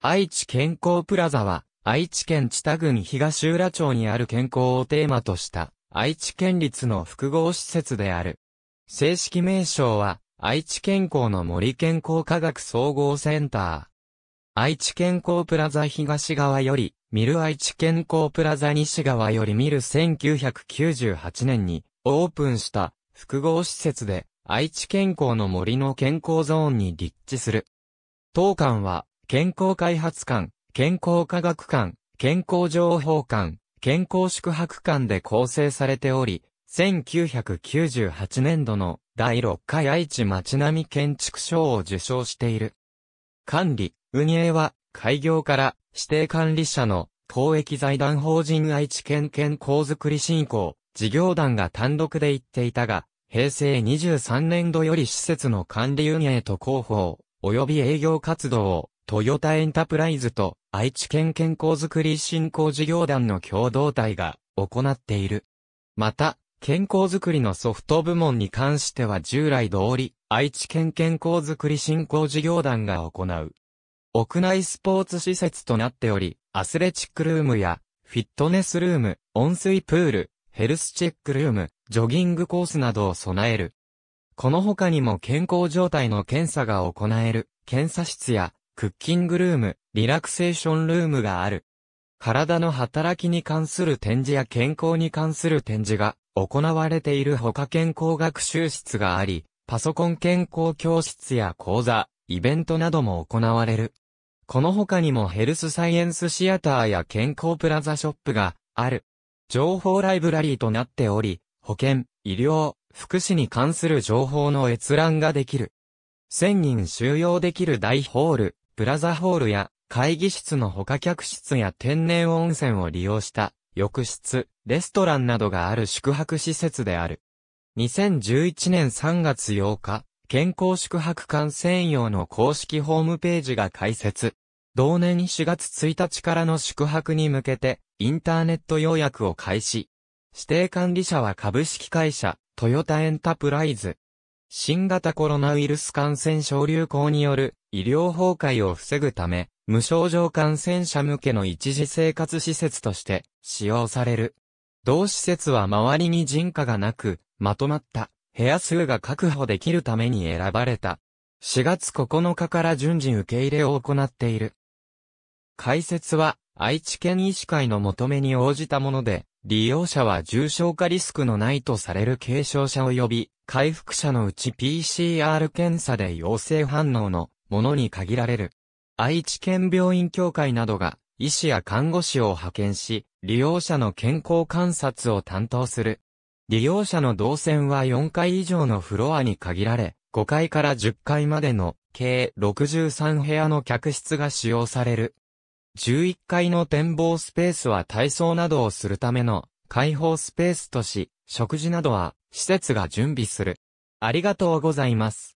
愛知健康プラザは、愛知県知多郡東浦町にある健康をテーマとした、愛知県立の複合施設である。正式名称は、愛知健康の森健康科学総合センター。愛知健康プラザ東側より、見る愛知健康プラザ西側より見る1998年にオープンした複合施設で愛知健康の森の健康ゾーンに立地する。当館は健康開発館、健康科学館、健康情報館、健康宿泊館で構成されており、1998年度の第6回愛知町並建築賞を受賞している。管理、運営は、開業から指定管理者の公益財団法人愛知県健康づくり振興、事業団が単独で行っていたが、平成23年度より施設の管理運営と広報、及び営業活動をトヨタエンタプライズと愛知県健康づくり振興事業団の共同体が行っている。また、健康づくりのソフト部門に関しては従来通り、愛知県健康づくり振興事業団が行う。屋内スポーツ施設となっており、アスレチックルームや、フィットネスルーム、温水プール、ヘルスチェックルーム、ジョギングコースなどを備える。この他にも健康状態の検査が行える、検査室や、クッキングルーム、リラクセーションルームがある。体の働きに関する展示や健康に関する展示が行われている他健康学習室があり、パソコン健康教室や講座、イベントなども行われる。この他にもヘルスサイエンスシアターや健康プラザショップがある。情報ライブラリーとなっており、保健、医療、福祉に関する情報の閲覧ができる。1000人収容できる大ホール、プラザホールや会議室の他客室や天然温泉を利用した浴室、レストランなどがある宿泊施設である。2011年3月8日、健康宿泊館専用の公式ホームページが開設。同年4月1日からの宿泊に向けて、インターネット予約を開始。指定管理者は株式会社、トヨタエンタプライズ。新型コロナウイルス感染症流行による医療崩壊を防ぐため、無症状感染者向けの一時生活施設として使用される。同施設は周りに人家がなく、まとまった部屋数が確保できるために選ばれた。4月9日から順次受け入れを行っている。解説は愛知県医師会の求めに応じたもので、利用者は重症化リスクのないとされる軽症者及び、回復者のうち PCR 検査で陽性反応のものに限られる。愛知県病院協会などが、医師や看護師を派遣し、利用者の健康観察を担当する。利用者の動線は4階以上のフロアに限られ、5階から10階までの計63部屋の客室が使用される。11階の展望スペースは体操などをするための開放スペースとし、食事などは施設が準備する。ありがとうございます。